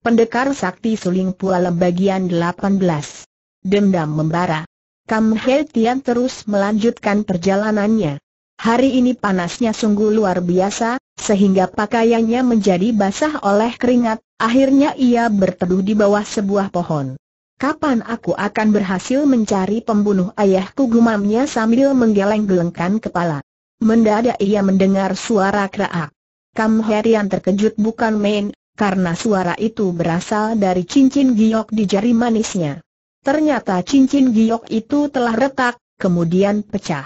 Pendekar Sakti Suling Pualem bagian 18. Dendam Membara. Kam He Tian terus melanjutkan perjalanannya. Hari ini panasnya sungguh luar biasa, sehingga pakaiannya menjadi basah oleh keringat, akhirnya ia berteduh di bawah sebuah pohon. Kapan aku akan berhasil mencari pembunuh ayahku gumamnya sambil menggeleng-gelengkan kepala. Mendadak ia mendengar suara keraak. Kam Herian terkejut bukan main, karena suara itu berasal dari cincin giok di jari manisnya. Ternyata cincin giok itu telah retak, kemudian pecah.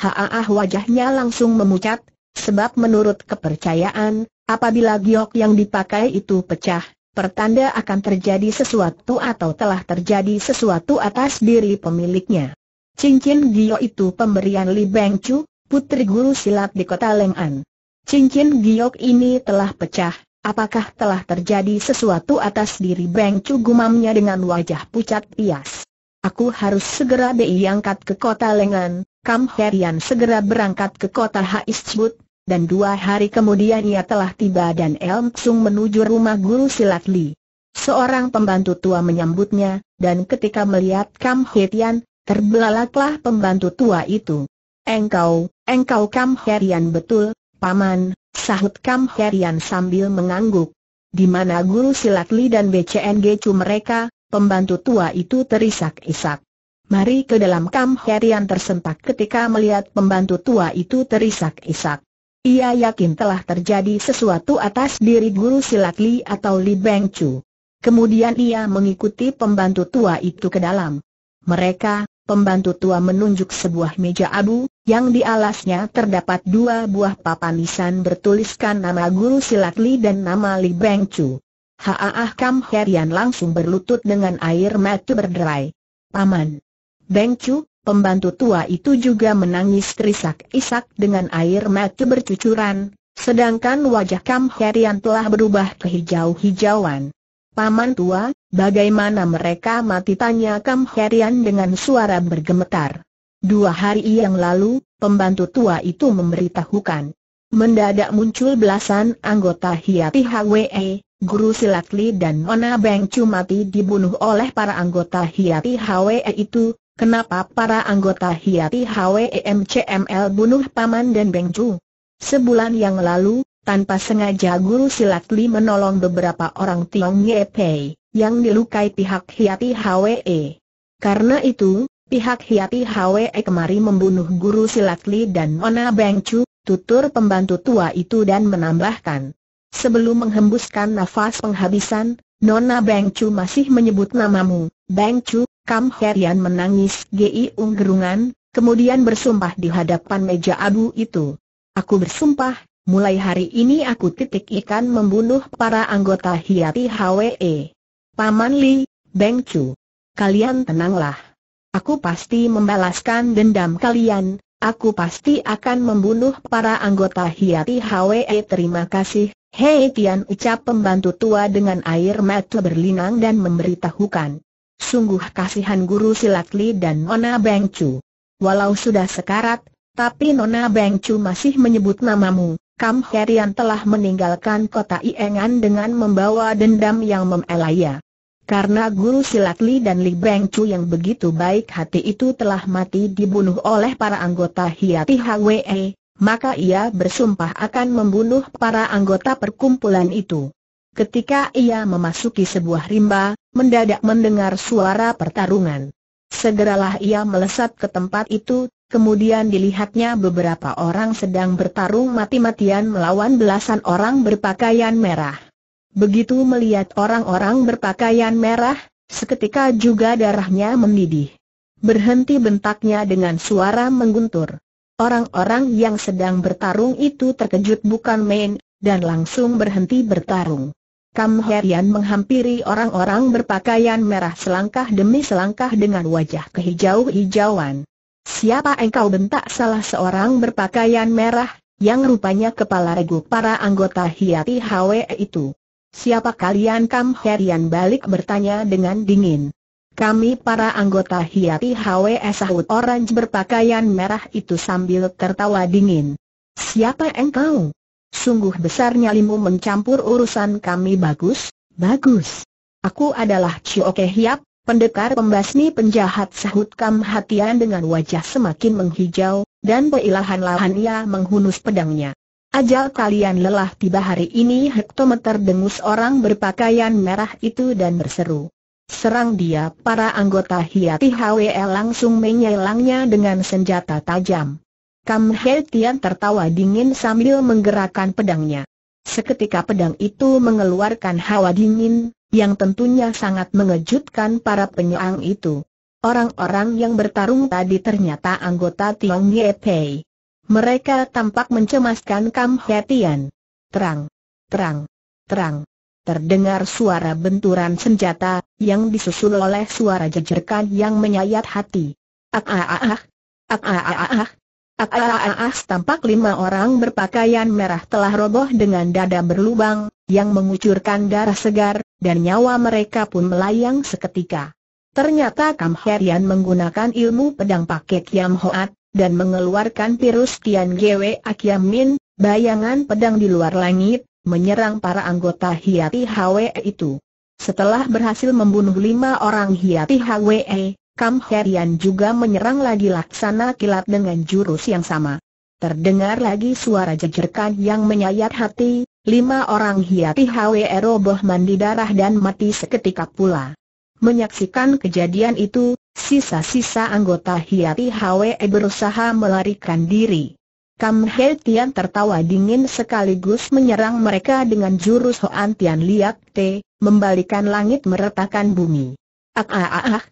Haah wajahnya langsung memucat, sebab menurut kepercayaan, apabila giok yang dipakai itu pecah, pertanda akan terjadi sesuatu atau telah terjadi sesuatu atas diri pemiliknya. Cincin giok itu pemberian Li Beng Chu, putri guru silat di kota Leng'an. Cincin giok ini telah pecah, Apakah telah terjadi sesuatu atas diri Beng Cu gumamnya dengan wajah pucat pias? Aku harus segera diangkat ke kota Lengan, Kam Herian segera berangkat ke kota Haisbut, dan dua hari kemudian ia telah tiba dan Elm Sung menuju rumah guru silat Li. Seorang pembantu tua menyambutnya, dan ketika melihat Kam Herian, terbelalaklah pembantu tua itu. Engkau, engkau Kam Herian betul, paman, Sahut Kam Herian sambil mengangguk. Di mana guru silat Li dan cu mereka, pembantu tua itu terisak-isak. Mari ke dalam Kam Herian tersentak ketika melihat pembantu tua itu terisak-isak. Ia yakin telah terjadi sesuatu atas diri guru silat Li atau Li Beng Chu. Kemudian ia mengikuti pembantu tua itu ke dalam. Mereka, pembantu tua menunjuk sebuah meja abu, yang di alasnya terdapat dua buah papan nisan bertuliskan nama guru silat Li dan nama Li Beng Chu. Haah Kam Herian langsung berlutut dengan air mata berderai. Paman. Beng Chu, pembantu tua itu juga menangis terisak-isak dengan air mata bercucuran, sedangkan wajah Kam Herian telah berubah ke hijau-hijauan. Paman tua, bagaimana mereka mati tanya Kam Herian dengan suara bergemetar. Dua hari yang lalu, pembantu tua itu memberitahukan. Mendadak muncul belasan anggota Hiati HWE, Guru Silatli dan Nona Beng mati dibunuh oleh para anggota Hiati HWE itu. Kenapa para anggota Hiati HWE MCML bunuh Paman dan Beng Cu? Sebulan yang lalu, tanpa sengaja Guru Silatli menolong beberapa orang Tiong Ye Pei, yang dilukai pihak Hiati HWE. Karena itu, Pihak Hiapi Hwe kemari membunuh guru Silatli dan Nona Beng Chu, tutur pembantu tua itu dan menambahkan. Sebelum menghembuskan nafas penghabisan, Nona Beng Chu masih menyebut namamu, Beng Chu, Kam Herian menangis Gi Unggerungan, kemudian bersumpah di hadapan meja abu itu. Aku bersumpah, mulai hari ini aku titik ikan membunuh para anggota Hiapi Hwe. Paman Li, Beng Chu. Kalian tenanglah. Aku pasti membalaskan dendam kalian, aku pasti akan membunuh para anggota Hiati Hwe eh, terima kasih, Hei Tian ucap pembantu tua dengan air mata berlinang dan memberitahukan. Sungguh kasihan guru Silatli dan Nona Bengcu. Walau sudah sekarat, tapi Nona Bengcu masih menyebut namamu. Kam Herian telah meninggalkan kota Iengan dengan membawa dendam yang memelaya. Karena guru silat Li dan Li Beng Chu yang begitu baik hati itu telah mati dibunuh oleh para anggota Hiati Hwe, maka ia bersumpah akan membunuh para anggota perkumpulan itu. Ketika ia memasuki sebuah rimba, mendadak mendengar suara pertarungan. Segeralah ia melesat ke tempat itu, kemudian dilihatnya beberapa orang sedang bertarung mati-matian melawan belasan orang berpakaian merah. Begitu melihat orang-orang berpakaian merah, seketika juga darahnya mendidih. Berhenti bentaknya dengan suara mengguntur. Orang-orang yang sedang bertarung itu terkejut bukan main, dan langsung berhenti bertarung. Kam Herian menghampiri orang-orang berpakaian merah selangkah demi selangkah dengan wajah kehijau-hijauan. Siapa engkau bentak salah seorang berpakaian merah, yang rupanya kepala regu para anggota Hiati Hwe itu. Siapa kalian Kam Herian balik bertanya dengan dingin. Kami para anggota Hiati HWS sahut orange berpakaian merah itu sambil tertawa dingin. Siapa engkau? Sungguh besar nyalimu mencampur urusan kami bagus, bagus. Aku adalah Chioke Hiap, pendekar pembasmi penjahat sahut Kam Hatian dengan wajah semakin menghijau, dan peilahan-lahan ia menghunus pedangnya. Ajal kalian lelah tiba hari ini hektometer dengus orang berpakaian merah itu dan berseru. Serang dia para anggota Hiati HWL langsung menyelangnya dengan senjata tajam. Kam He Tian tertawa dingin sambil menggerakkan pedangnya. Seketika pedang itu mengeluarkan hawa dingin, yang tentunya sangat mengejutkan para penyerang itu. Orang-orang yang bertarung tadi ternyata anggota Tiong Ye Pei. Mereka tampak mencemaskan Kam Hetian. Terang, terang, terang. Terdengar suara benturan senjata, yang disusul oleh suara jejerkan yang menyayat hati. Ak ah ah ah, ak ah ah ah, ah ah ah, tampak lima orang berpakaian merah telah roboh dengan dada berlubang, yang mengucurkan darah segar, dan nyawa mereka pun melayang seketika. Ternyata Kam Herian menggunakan ilmu pedang pakai Kiam Hoat, dan mengeluarkan virus Tian Gwe Min, bayangan pedang di luar langit, menyerang para anggota Hiati Hwe itu. Setelah berhasil membunuh lima orang Hiati Hwe, Kam Herian juga menyerang lagi laksana kilat dengan jurus yang sama. Terdengar lagi suara jejerkan yang menyayat hati, lima orang Hiati Hwe roboh mandi darah dan mati seketika pula. Menyaksikan kejadian itu, Sisa-sisa anggota Hiati Hwe berusaha melarikan diri. Kam He Tian tertawa dingin sekaligus menyerang mereka dengan jurus Hoan Tian Liak Te, membalikan langit meretakan bumi. Ak ah ah ah,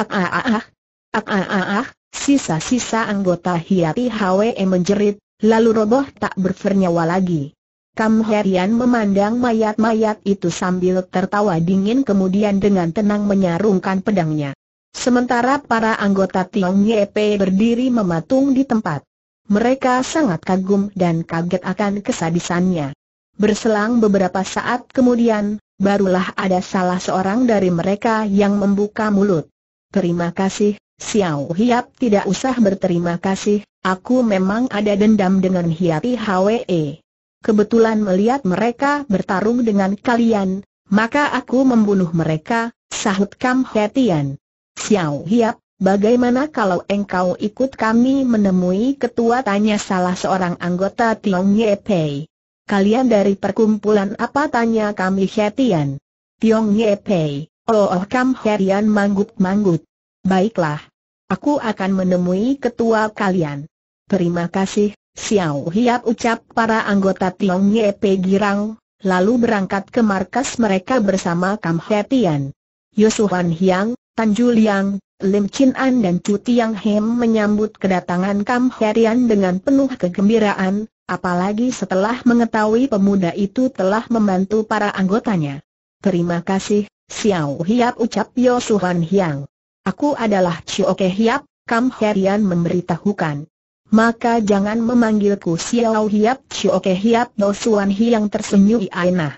ak ah ah ah, ak ah ah ah, sisa-sisa anggota Hiati Hwe menjerit, lalu roboh tak bernyawa lagi. Kam He Tian memandang mayat-mayat itu sambil tertawa dingin kemudian dengan tenang menyarungkan pedangnya. Sementara para anggota Tiong Yep berdiri mematung di tempat. Mereka sangat kagum dan kaget akan kesadisannya. Berselang beberapa saat kemudian, barulah ada salah seorang dari mereka yang membuka mulut. Terima kasih, Xiao Hiap tidak usah berterima kasih, aku memang ada dendam dengan Hiapi Hwe. Kebetulan melihat mereka bertarung dengan kalian, maka aku membunuh mereka, sahut Kam Hetian. Xiao Hiap, bagaimana kalau engkau ikut kami menemui ketua tanya salah seorang anggota Tiong Ye Pei. Kalian dari perkumpulan apa tanya kami Hetian? Tiong Ye Pei, oh, oh Kam Herian manggut-manggut. Baiklah. Aku akan menemui ketua kalian. Terima kasih, Xiao Hiap ucap para anggota Tiong Ye Pei girang, lalu berangkat ke markas mereka bersama Kam Hetian. Yosuhan Hiang, Tan Juliang, Lim Chin An dan Chu Tiang Hem menyambut kedatangan Kam Herian dengan penuh kegembiraan, apalagi setelah mengetahui pemuda itu telah membantu para anggotanya. Terima kasih, Xiao Hiap ucap Yosuhan Hiang. Aku adalah Ke Hiap, Kam Herian memberitahukan. Maka jangan memanggilku Xiao Hiap Ke Hiap Yosuhan Hiang tersenyum Ainah.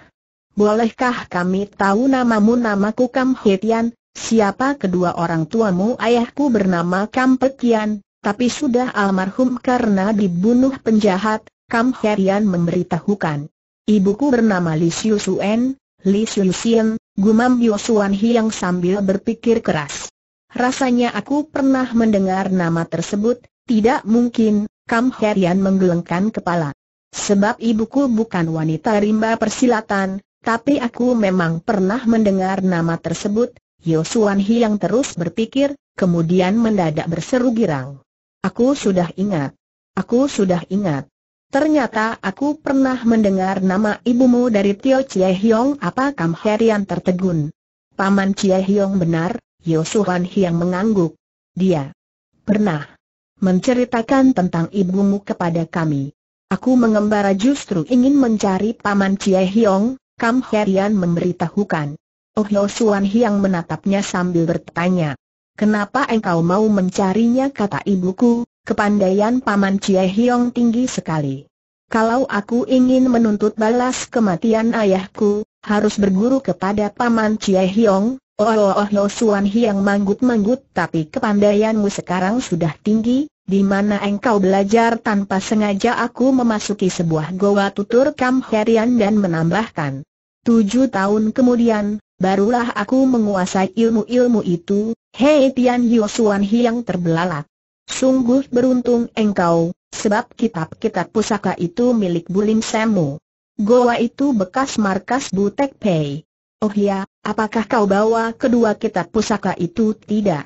Bolehkah kami tahu namamu namaku Kam Herian? Siapa kedua orang tuamu ayahku bernama Kam Pekian, tapi sudah almarhum karena dibunuh penjahat, Kam Herian memberitahukan. Ibuku bernama Li Xiu Suen, Li Xiu Sien, gumam Yosuan Hiang sambil berpikir keras. Rasanya aku pernah mendengar nama tersebut, tidak mungkin, Kam Herian menggelengkan kepala. Sebab ibuku bukan wanita rimba persilatan, tapi aku memang pernah mendengar nama tersebut, Yosuan Hiang terus berpikir, kemudian mendadak berseru girang. Aku sudah ingat. Aku sudah ingat. Ternyata aku pernah mendengar nama ibumu dari Tio Chie Hiong apa Kam Herian tertegun. Paman Chie Hiong benar, Yosuan Hiang mengangguk. Dia pernah menceritakan tentang ibumu kepada kami. Aku mengembara justru ingin mencari Paman Chie Hiong, Kam Herian memberitahukan. Oh Lo Suan Hiang menatapnya sambil bertanya. Kenapa engkau mau mencarinya kata ibuku, kepandaian Paman Chie Hiong tinggi sekali. Kalau aku ingin menuntut balas kematian ayahku, harus berguru kepada Paman Chie Hiong, oh oh oh Lo Suan Hiang manggut-manggut tapi kepandaianmu sekarang sudah tinggi, di mana engkau belajar tanpa sengaja aku memasuki sebuah goa tutur Kam Herian dan menambahkan. Tujuh tahun kemudian, Barulah aku menguasai ilmu-ilmu itu, Hei Tian Yosuan Hiang terbelalak. Sungguh beruntung engkau, sebab kitab-kitab pusaka itu milik Bulim Semu. Goa itu bekas markas Butek Pei. Oh ya, apakah kau bawa kedua kitab pusaka itu? Tidak.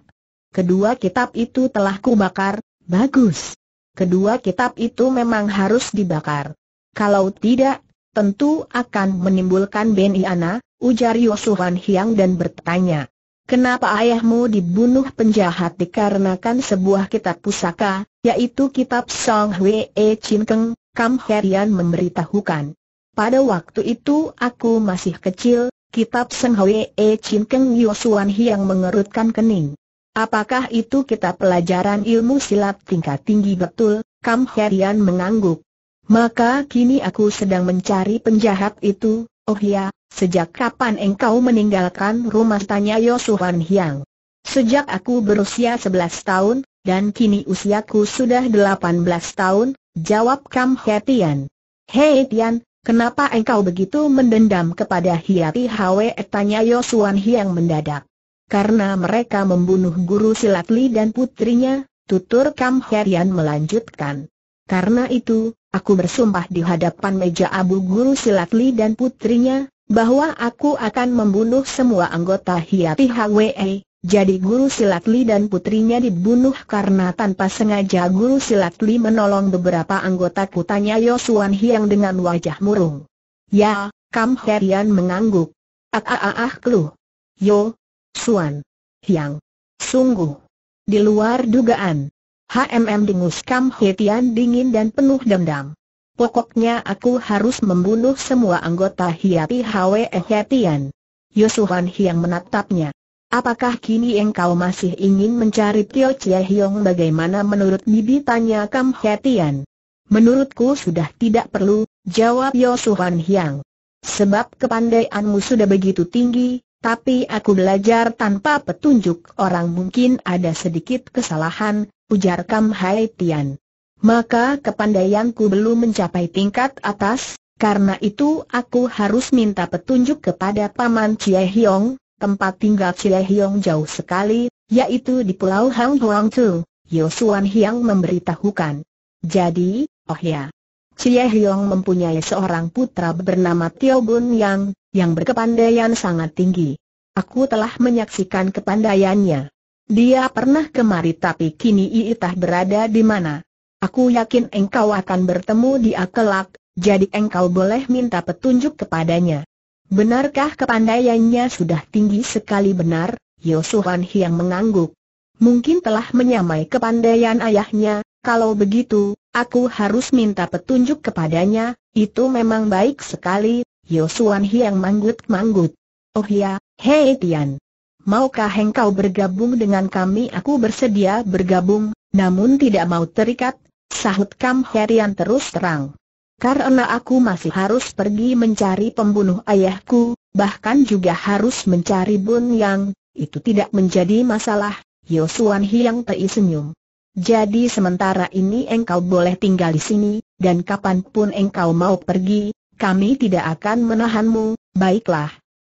Kedua kitab itu telah kubakar, bagus. Kedua kitab itu memang harus dibakar. Kalau tidak, tentu akan menimbulkan Iana, ujar Yosuhan Hiang dan bertanya. Kenapa ayahmu dibunuh penjahat dikarenakan sebuah kitab pusaka, yaitu kitab Song Hwee Chin Keng, Kam Herian memberitahukan. Pada waktu itu aku masih kecil, kitab Song Hwee Chin Keng Yosuan Hiang mengerutkan kening. Apakah itu kitab pelajaran ilmu silat tingkat tinggi betul? Kam Herian mengangguk. Maka kini aku sedang mencari penjahat itu, oh ya, sejak kapan engkau meninggalkan rumah tanya Yosuhan Hiang? Sejak aku berusia 11 tahun, dan kini usiaku sudah 18 tahun, jawab Kam Tian. Hei Tian, kenapa engkau begitu mendendam kepada Hiati Hwe? Tanya Yosuhan Hiang mendadak. Karena mereka membunuh guru silat Li dan putrinya, tutur Kam Tian melanjutkan. Karena itu, Aku bersumpah di hadapan meja Abu Guru Silatli dan putrinya, bahwa aku akan membunuh semua anggota Hiapi Hwe. Jadi Guru Silatli dan putrinya dibunuh karena tanpa sengaja Guru Silatli menolong beberapa anggota kutanya Yosuan Hiang dengan wajah murung. Ya, Kam Herian mengangguk. Ah ah ah ah klu. Yo, Suan. Hiang. Sungguh. Di luar dugaan. HMM Dingus Kam Hetian dingin dan penuh dendam. Pokoknya aku harus membunuh semua anggota Hiati Hwe eh, Hetian. Yosuhan Hiang menatapnya. Apakah kini engkau masih ingin mencari Tio Chia Hiong bagaimana menurut bibi tanya Kam Hetian? Menurutku sudah tidak perlu, jawab Yosuhan Hiang. Sebab kepandaianmu sudah begitu tinggi, tapi aku belajar tanpa petunjuk orang mungkin ada sedikit kesalahan, ujar Kam Hai Tian. Maka kepandaianku belum mencapai tingkat atas, karena itu aku harus minta petunjuk kepada Paman Chie Hiong, tempat tinggal Chie Hiong jauh sekali, yaitu di Pulau Hang Huang Tu, Yosuan Hiang memberitahukan. Jadi, oh ya, Chie Hiong mempunyai seorang putra bernama Tio Bun Yang, yang berkepandaian sangat tinggi. Aku telah menyaksikan kepandaiannya. Dia pernah kemari tapi kini Iitah berada di mana. Aku yakin engkau akan bertemu di kelak, jadi engkau boleh minta petunjuk kepadanya. Benarkah kepandaiannya sudah tinggi sekali benar? Yosuhan Hiang mengangguk. Mungkin telah menyamai kepandaian ayahnya, kalau begitu, aku harus minta petunjuk kepadanya, itu memang baik sekali, Yosuan Hiang manggut-manggut. Oh ya, hei Tian. Maukah engkau bergabung dengan kami? Aku bersedia bergabung, namun tidak mau terikat, sahut Kam Herian terus terang. Karena aku masih harus pergi mencari pembunuh ayahku, bahkan juga harus mencari Bun Yang, itu tidak menjadi masalah, Yosuan Hiang Tei senyum. Jadi sementara ini engkau boleh tinggal di sini, dan kapanpun engkau mau pergi, kami tidak akan menahanmu, baiklah.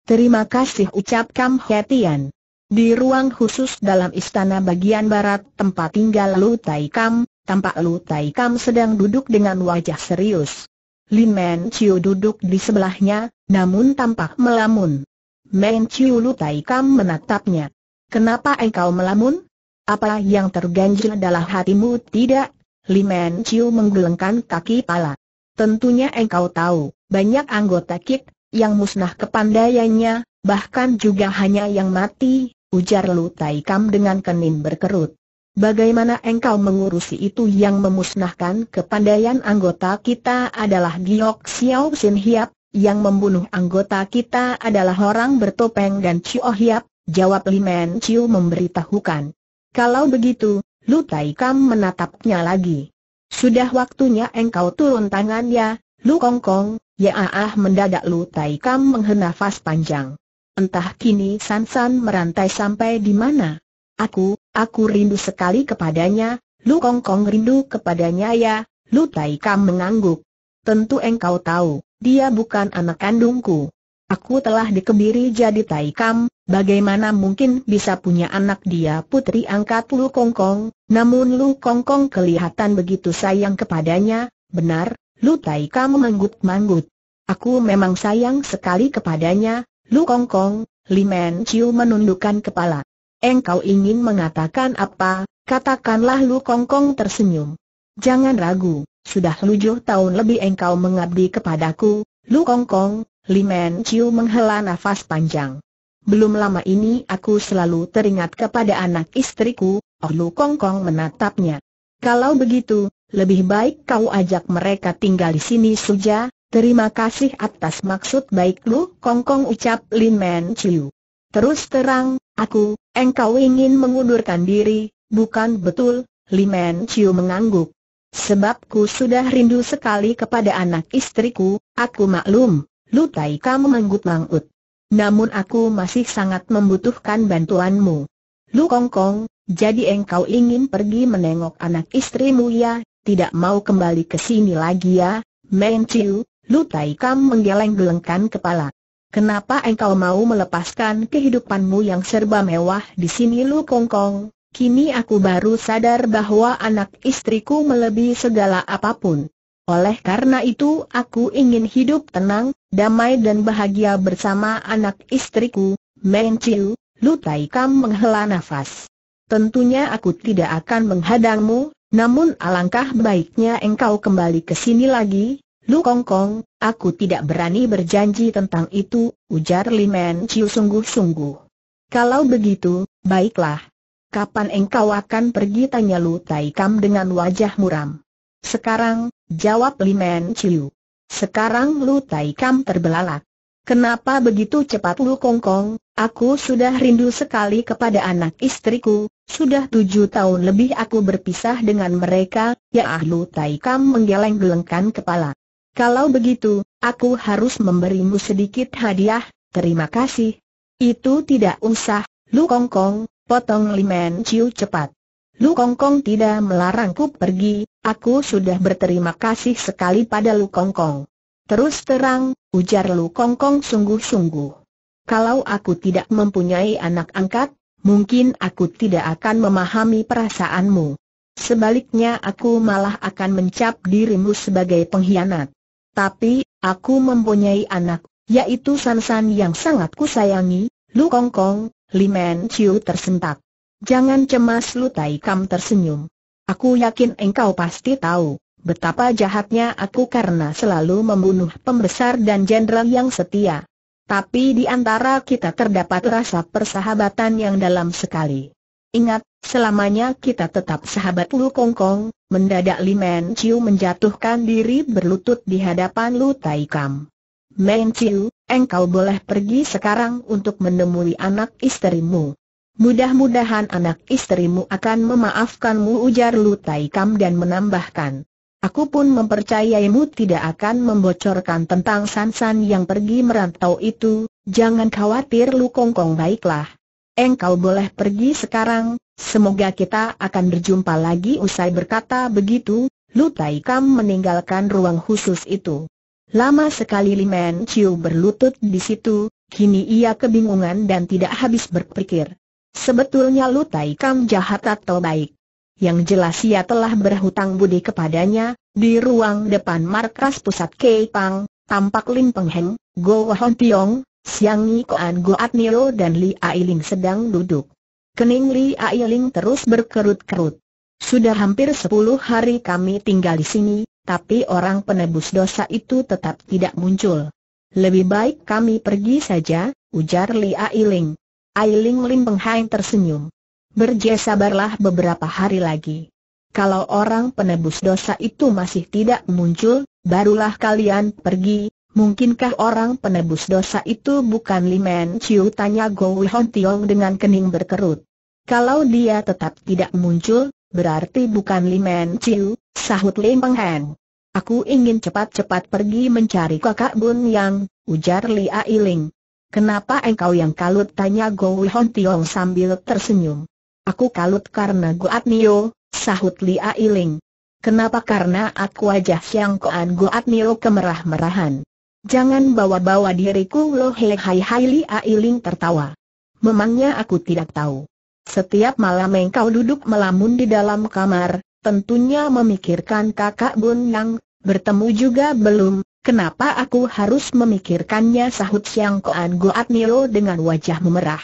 Terima kasih ucap Kam Hetian. Di ruang khusus dalam istana bagian barat tempat tinggal Lu Tai Kam, tampak Lu Tai Kam sedang duduk dengan wajah serius. Lin Men Chiu duduk di sebelahnya, namun tampak melamun. Men Chiu Lu Tai Kam menatapnya. Kenapa engkau melamun? Apa yang terganjil adalah hatimu tidak? Lin Men Chiu menggelengkan kaki pala. Tentunya engkau tahu, banyak anggota kik, yang musnah kepandaiannya, bahkan juga hanya yang mati, ujar Lu Tai Kam dengan kening berkerut. Bagaimana engkau mengurusi itu yang memusnahkan kepandaian anggota kita adalah Giok Xiao Sin Hiap, yang membunuh anggota kita adalah orang bertopeng dan Chio Hiap, jawab Men Chiu memberitahukan. Kalau begitu, Lu Tai Kam menatapnya lagi. Sudah waktunya engkau turun tangan ya, Lu Kong Kong, ya ah mendadak Lu Tai Kam menghernafas panjang. Entah kini San San merantai sampai di mana. Aku, aku rindu sekali kepadanya, Lu Kong Kong rindu kepadanya ya, Lu Tai Kam mengangguk. Tentu engkau tahu, dia bukan anak kandungku. Aku telah dikebiri jadi Tai Kam, bagaimana mungkin bisa punya anak dia putri angkat Lu Kong Kong, namun Lu Kong Kong kelihatan begitu sayang kepadanya, benar, Lu Tai Ka menganggut-manggut. Aku memang sayang sekali kepadanya, Lu Kong Kong, Li Men Chiu menundukkan kepala. Engkau ingin mengatakan apa? Katakanlah Lu Kong Kong tersenyum. Jangan ragu, sudah lujuh tahun lebih engkau mengabdi kepadaku, Lu Kong Kong, Li Men Chiu menghela nafas panjang. Belum lama ini aku selalu teringat kepada anak istriku, Oh Lu Kong Kong menatapnya. Kalau begitu, lebih baik kau ajak mereka tinggal di sini saja, terima kasih atas maksud baik lu, kongkong ucap Lin Men Chiu. Terus terang, aku, engkau ingin mengundurkan diri, bukan betul, Lin Men Chiu mengangguk. Sebab ku sudah rindu sekali kepada anak istriku, aku maklum, lu tai kamu mengangguk manggut Namun aku masih sangat membutuhkan bantuanmu. Lu kongkong, jadi engkau ingin pergi menengok anak istrimu ya, tidak mau kembali ke sini lagi ya, Main Chiu, Lu Tai Kam menggeleng-gelengkan kepala. Kenapa engkau mau melepaskan kehidupanmu yang serba mewah di sini Lu Kong Kong? Kini aku baru sadar bahwa anak istriku melebihi segala apapun. Oleh karena itu aku ingin hidup tenang, damai dan bahagia bersama anak istriku, Main Chiu, Lu Tai Kam menghela nafas. Tentunya aku tidak akan menghadangmu, namun alangkah baiknya engkau kembali ke sini lagi, Lu Kong Kong, aku tidak berani berjanji tentang itu, ujar Li Men Chiu sungguh-sungguh. Kalau begitu, baiklah. Kapan engkau akan pergi tanya Lu Tai Kam dengan wajah muram. Sekarang, jawab Li Men Chiu. Sekarang Lu Tai Kam terbelalak. Kenapa begitu cepat Lu Kong Kong, aku sudah rindu sekali kepada anak istriku, sudah tujuh tahun lebih aku berpisah dengan mereka, ya Ahlu Taikam menggeleng-gelengkan kepala. Kalau begitu, aku harus memberimu sedikit hadiah, terima kasih. Itu tidak usah, Lu kongkong. potong Limen Ciu cepat. Lu kongkong tidak melarangku pergi, aku sudah berterima kasih sekali pada Lu kongkong. Terus terang, ujar Lu kongkong sungguh-sungguh. Kalau aku tidak mempunyai anak angkat, mungkin aku tidak akan memahami perasaanmu. Sebaliknya aku malah akan mencap dirimu sebagai pengkhianat. Tapi, aku mempunyai anak, yaitu Sansan yang sangat kusayangi, Lu Kong Kong, Li Men Chiu tersentak. Jangan cemas Lu Tai Kam tersenyum. Aku yakin engkau pasti tahu, betapa jahatnya aku karena selalu membunuh pembesar dan jenderal yang setia. Tapi di antara kita terdapat rasa persahabatan yang dalam sekali. Ingat, selamanya kita tetap sahabat Lu Kongkong, mendadak Li Men Chiu menjatuhkan diri berlutut di hadapan Lu Tai Kam. Men Chiu, engkau boleh pergi sekarang untuk menemui anak istrimu. Mudah-mudahan anak istrimu akan memaafkanmu ujar Lu Tai Kam dan menambahkan. Aku pun mempercayaimu tidak akan membocorkan tentang Sansan yang pergi merantau itu, jangan khawatir Lu Kongkong baiklah. Engkau boleh pergi sekarang, semoga kita akan berjumpa lagi usai berkata begitu, Lu Tai meninggalkan ruang khusus itu. Lama sekali Limen Chiu berlutut di situ, kini ia kebingungan dan tidak habis berpikir. Sebetulnya Lu Tai jahat atau baik? yang jelas ia telah berhutang budi kepadanya, di ruang depan markas pusat Keipang, tampak Lin Peng Heng, Go Hon Tiong, Siang Yi Koan At Nio dan Li Ailing sedang duduk. Kening Li Ailing terus berkerut-kerut. Sudah hampir sepuluh hari kami tinggal di sini, tapi orang penebus dosa itu tetap tidak muncul. Lebih baik kami pergi saja, ujar Li Ailing. Ailing Lin Peng Heng tersenyum berjasabarlah beberapa hari lagi. Kalau orang penebus dosa itu masih tidak muncul, barulah kalian pergi, mungkinkah orang penebus dosa itu bukan Limen Chiu tanya Gowi Hon Tiong dengan kening berkerut. Kalau dia tetap tidak muncul, berarti bukan Limen Chiu, sahut Lim Peng Hen. Aku ingin cepat-cepat pergi mencari kakak Bun Yang, ujar Li Ailing. Kenapa engkau yang kalut tanya Gowi Hon Tiong sambil tersenyum. Aku kalut karena Goat Nio, sahut Lia Iling. Kenapa karena aku wajah siang koan Goat Nio kemerah-merahan. Jangan bawa-bawa diriku loh hei hai hai Lia Iling tertawa. Memangnya aku tidak tahu. Setiap malam engkau duduk melamun di dalam kamar, tentunya memikirkan kakak Bun Yang, bertemu juga belum, kenapa aku harus memikirkannya sahut Siang Koan Goat Nio dengan wajah memerah.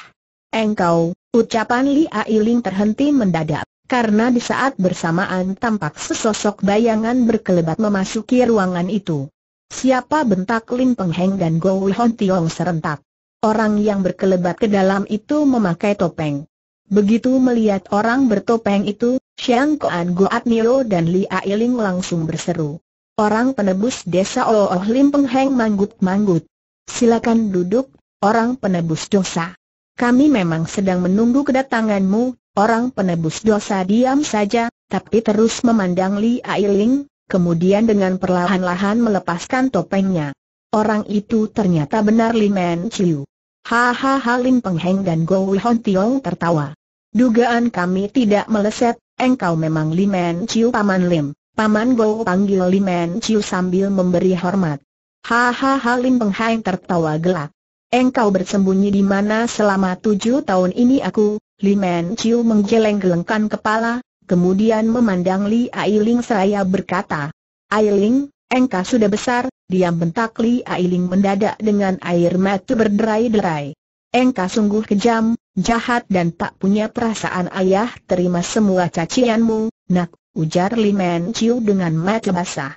Engkau, Ucapan Li Ailing terhenti mendadak, karena di saat bersamaan tampak sesosok bayangan berkelebat memasuki ruangan itu. Siapa bentak Lin Pengheng dan Go Hon Tiong serentak. Orang yang berkelebat ke dalam itu memakai topeng. Begitu melihat orang bertopeng itu, Xiang Koan Goat Nio dan Li Ailing langsung berseru. Orang penebus desa Oh, oh Lim Pengheng manggut-manggut. Silakan duduk, orang penebus dosa kami memang sedang menunggu kedatanganmu, orang penebus dosa diam saja, tapi terus memandang Li Ailing, kemudian dengan perlahan-lahan melepaskan topengnya. Orang itu ternyata benar Li Men Chiu. Hahaha Lin Pengheng dan Go Hon Tiong tertawa. Dugaan kami tidak meleset, engkau memang Li Men Chiu Paman Lim. Paman Go panggil Li Men Chiu sambil memberi hormat. Hahaha Lin Pengheng tertawa gelak. Engkau bersembunyi di mana selama tujuh tahun ini aku, Li Men Chiu menggeleng-gelengkan kepala, kemudian memandang Li Ailing seraya berkata, Ailing, engkau sudah besar, diam bentak Li Ailing mendadak dengan air mata berderai-derai. Engkau sungguh kejam, jahat dan tak punya perasaan ayah terima semua cacianmu, nak, ujar Li Men Chiu dengan mata basah.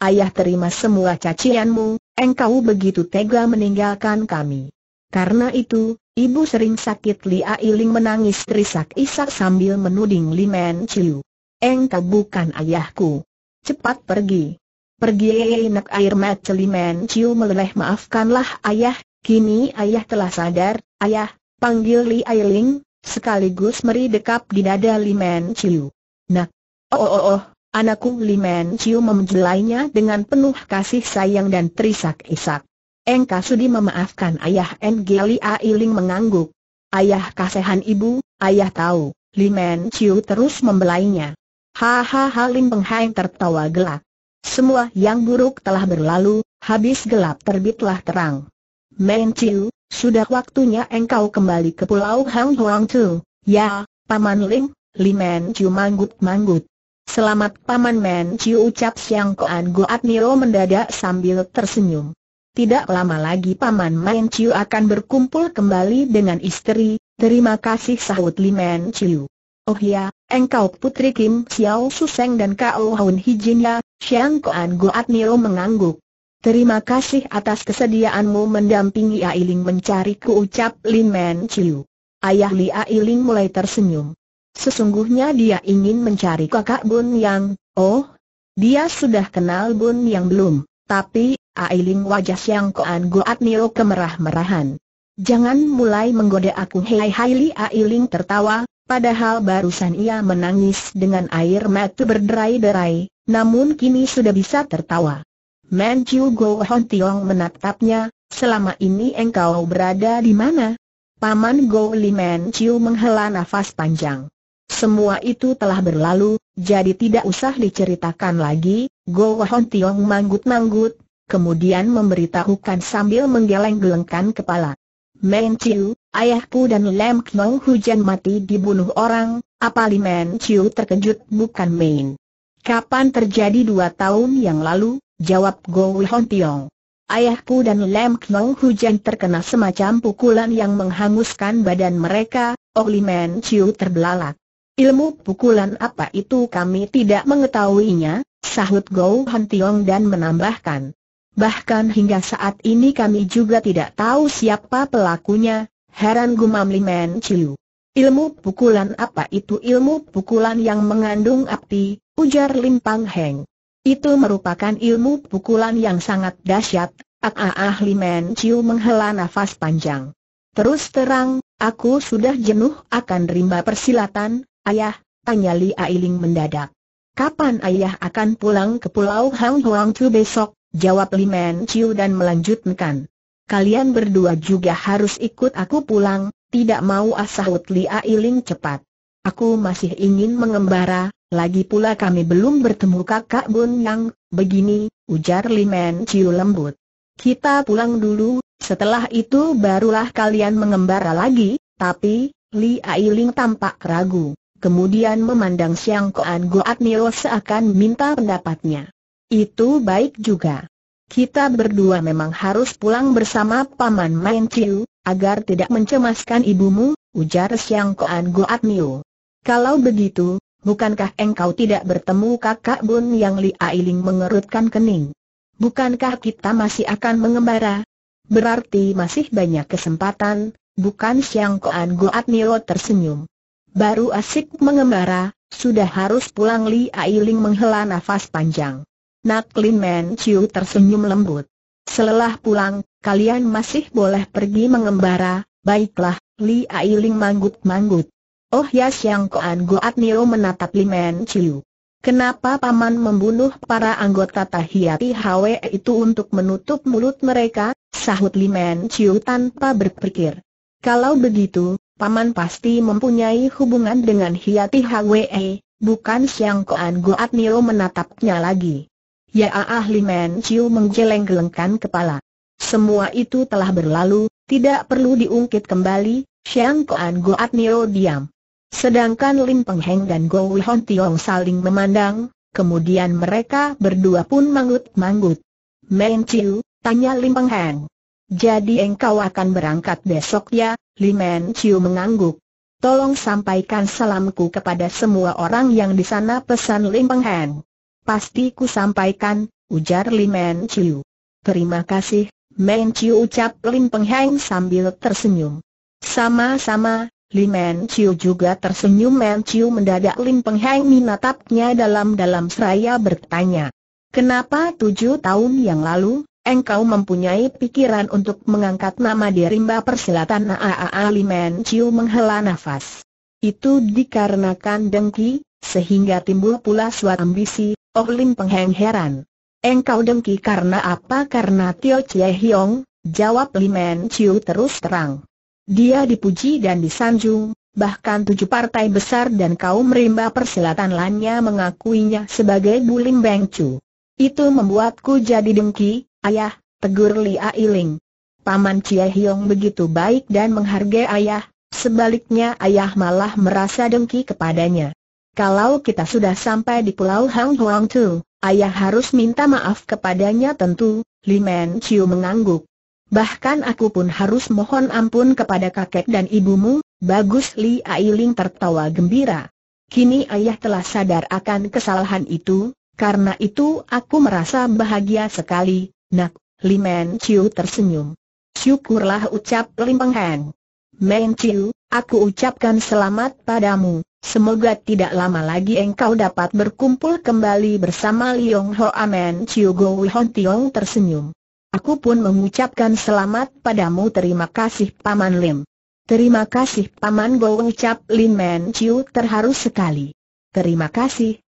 Ayah terima semua cacianmu, engkau begitu tega meninggalkan kami. Karena itu, ibu sering sakit Lia Iling menangis terisak-isak sambil menuding Men Chiu. Engkau bukan ayahku. Cepat pergi. Pergi enak air mata Men Chiu meleleh maafkanlah ayah, kini ayah telah sadar, ayah, panggil Li Ailing, sekaligus meri dekap di dada Men Chiu. Nak, oh oh oh, oh. Anakku Limen Chiu memjelainya dengan penuh kasih sayang dan terisak-isak. Engka sudi memaafkan ayah Engeli Ailing mengangguk. Ayah kasihan ibu, ayah tahu, Limen Chiu terus membelainya. Hahaha Lim Penghain tertawa gelap. Semua yang buruk telah berlalu, habis gelap terbitlah terang. Men Chiu, sudah waktunya engkau kembali ke pulau Hang Huang Tu. Ya, Paman Ling, Limen Chiu manggut-manggut. Selamat Paman Men Ciu ucap Siang Koan Goat Niro mendadak sambil tersenyum. Tidak lama lagi Paman Men Ciu akan berkumpul kembali dengan istri, terima kasih sahut Li Men Ciu. Oh ya, engkau putri Kim Xiao Suseng dan Kao Hun Hijin ya, Siang Koan Goat Niro mengangguk. Terima kasih atas kesediaanmu mendampingi Ailing mencariku ucap Li Men Ciu. Ayah Li Ailing mulai tersenyum. Sesungguhnya dia ingin mencari kakak Bun Yang, oh, dia sudah kenal Bun Yang belum, tapi, Ailing wajah Siang Koan Goat Nio kemerah-merahan. Jangan mulai menggoda aku hei hai li Ailing tertawa, padahal barusan ia menangis dengan air mata berderai-derai, namun kini sudah bisa tertawa. Man Chiu Go Hon Tiong menatapnya, selama ini engkau berada di mana? Paman Go Li Man Chiu menghela nafas panjang. Semua itu telah berlalu, jadi tidak usah diceritakan lagi, Go Hon Tiong manggut-manggut, kemudian memberitahukan sambil menggeleng-gelengkan kepala. Men Chiu, ayahku dan Lam Knong hujan mati dibunuh orang, apa Li Men Chiu terkejut bukan main. Kapan terjadi dua tahun yang lalu, jawab Go Hon Tiong. Ayahku dan Lam Knong Hujan terkena semacam pukulan yang menghanguskan badan mereka, Oli oh Men Chiu terbelalak. Ilmu pukulan apa itu kami tidak mengetahuinya, sahut Gou Han Tiong dan menambahkan. Bahkan hingga saat ini kami juga tidak tahu siapa pelakunya, heran gumam Limen Chiu. Ilmu pukulan apa itu ilmu pukulan yang mengandung api, ujar Lim Pang Heng. Itu merupakan ilmu pukulan yang sangat dahsyat, ah ah Li Limen Chiu menghela nafas panjang. Terus terang, aku sudah jenuh akan rimba persilatan, Ayah, tanya Li Ailing mendadak. Kapan ayah akan pulang ke pulau Hang Huang Chu besok? Jawab Li Men Chiu dan melanjutkan. Kalian berdua juga harus ikut aku pulang, tidak mau asahut Li Ailing cepat. Aku masih ingin mengembara, lagi pula kami belum bertemu kakak Bun Yang, begini, ujar Li Men Chiu lembut. Kita pulang dulu, setelah itu barulah kalian mengembara lagi, tapi, Li Ailing tampak ragu kemudian memandang Siang Koan Goat Nio seakan minta pendapatnya. Itu baik juga. Kita berdua memang harus pulang bersama Paman Main Chiu, agar tidak mencemaskan ibumu, ujar Siang Koan Goat Nio. Kalau begitu, bukankah engkau tidak bertemu kakak Bun yang Li Ailing mengerutkan kening? Bukankah kita masih akan mengembara? Berarti masih banyak kesempatan, bukan Siang Koan Goat Nio tersenyum. Baru asik mengembara, sudah harus pulang Li Ailing menghela nafas panjang. Nak Lin Man Chiu tersenyum lembut. Selelah pulang, kalian masih boleh pergi mengembara, baiklah, Li Ailing manggut-manggut. Oh ya Siang Koan Goat Nio menatap Li Man Chiu. Kenapa Paman membunuh para anggota Tahiyati Hwe itu untuk menutup mulut mereka, sahut Li Man Chiu tanpa berpikir. Kalau begitu, Paman pasti mempunyai hubungan dengan Hiati Hwe, bukan Siang Koan Goat Nio menatapnya lagi. Ya ahli Men Chiu menggeleng-gelengkan kepala. Semua itu telah berlalu, tidak perlu diungkit kembali, Siang Koan Goat Nio diam. Sedangkan Lim Peng Heng dan Go Wihon Tiong saling memandang, kemudian mereka berdua pun manggut-manggut. Men Chiu, tanya Lim Peng Heng. Jadi engkau akan berangkat besok ya, Li Men Chiu mengangguk. Tolong sampaikan salamku kepada semua orang yang di sana pesan Lim Peng Heng. Pasti ku sampaikan, ujar Li Men Chiu. Terima kasih, Men Chiu ucap Lim Peng Heng sambil tersenyum. Sama-sama, Li Men Chiu juga tersenyum Men Chiu mendadak Lim Peng Heng minatapnya dalam-dalam seraya bertanya. Kenapa tujuh tahun yang lalu, engkau mempunyai pikiran untuk mengangkat nama di rimba persilatan Aaa Limen Chiu menghela nafas. Itu dikarenakan dengki, sehingga timbul pula suatu ambisi, Oh Lim Pengheng heran. Engkau dengki karena apa? Karena Tio Chie Hiong, jawab Limen Chiu terus terang. Dia dipuji dan disanjung, bahkan tujuh partai besar dan kaum rimba persilatan lainnya mengakuinya sebagai Bulim Beng Chu. Itu membuatku jadi dengki, Ayah, tegur Li Ailing. Paman Cia Hiong begitu baik dan menghargai ayah, sebaliknya ayah malah merasa dengki kepadanya. Kalau kita sudah sampai di Pulau Hang Huang Tu, ayah harus minta maaf kepadanya tentu, Li Men Chiu mengangguk. Bahkan aku pun harus mohon ampun kepada kakek dan ibumu, bagus Li Ailing tertawa gembira. Kini ayah telah sadar akan kesalahan itu, karena itu aku merasa bahagia sekali, Nak, Li Men Chiu tersenyum. Syukurlah ucap Lim Peng Heng. Men Chiu, aku ucapkan selamat padamu. Semoga tidak lama lagi engkau dapat berkumpul kembali bersama Liong Ho Amen Chiu Go Hon Tiong tersenyum. Aku pun mengucapkan selamat padamu terima kasih Paman Lim. Terima kasih Paman Go ucap Limen Men Chiu terharu sekali. Terima kasih,